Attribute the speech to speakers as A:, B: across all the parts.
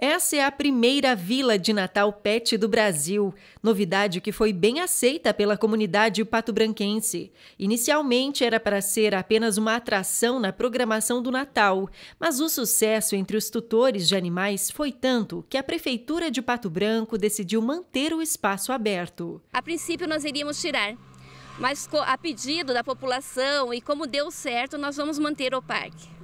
A: Essa é a primeira vila de Natal pet do Brasil, novidade que foi bem aceita pela comunidade pato-branquense. Inicialmente era para ser apenas uma atração na programação do Natal, mas o sucesso entre os tutores de animais foi tanto que a prefeitura de Pato Branco decidiu manter o espaço aberto.
B: A princípio nós iríamos tirar, mas a pedido da população e como deu certo, nós vamos manter o parque.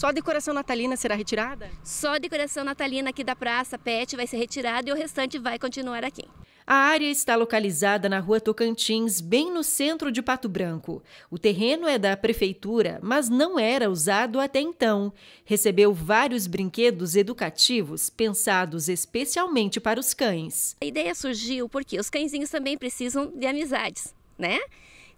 A: Só a decoração natalina será retirada?
B: Só a decoração natalina aqui da Praça Pet vai ser retirada e o restante vai continuar aqui.
A: A área está localizada na Rua Tocantins, bem no centro de Pato Branco. O terreno é da prefeitura, mas não era usado até então. Recebeu vários brinquedos educativos pensados especialmente para os cães. A
B: ideia surgiu porque
A: os cãezinhos também
B: precisam de amizades, né?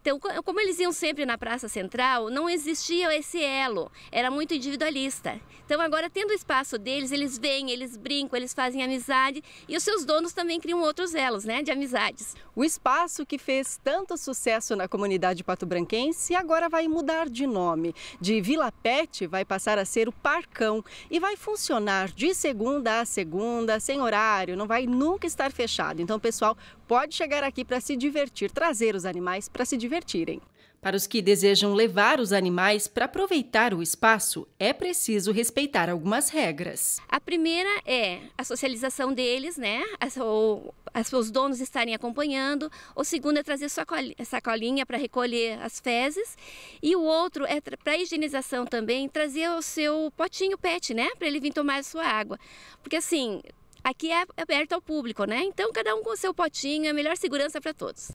B: Então, como eles iam sempre na Praça Central, não existia esse elo, era muito individualista. Então, agora, tendo o espaço deles, eles vêm, eles brincam, eles fazem amizade e os seus donos também criam outros elos, né, de amizades.
A: O espaço que fez tanto sucesso na comunidade pato-branquense agora vai mudar de nome. De Vila Pet vai passar a ser o Parcão e vai funcionar de segunda a segunda, sem horário, não vai nunca estar fechado. Então, o pessoal pode chegar aqui para se divertir, trazer os animais para se divertir divertirem. Para os que desejam levar os animais para aproveitar o espaço, é preciso respeitar algumas regras. A primeira
B: é a socialização deles, né? As, os donos estarem acompanhando. O segundo é trazer sua sacolinha para recolher as fezes. E o outro é para higienização também, trazer o seu potinho pet, né? Para ele vir tomar a sua água. Porque assim, aqui é aberto ao público, né? Então cada um com o seu potinho, é melhor segurança para todos.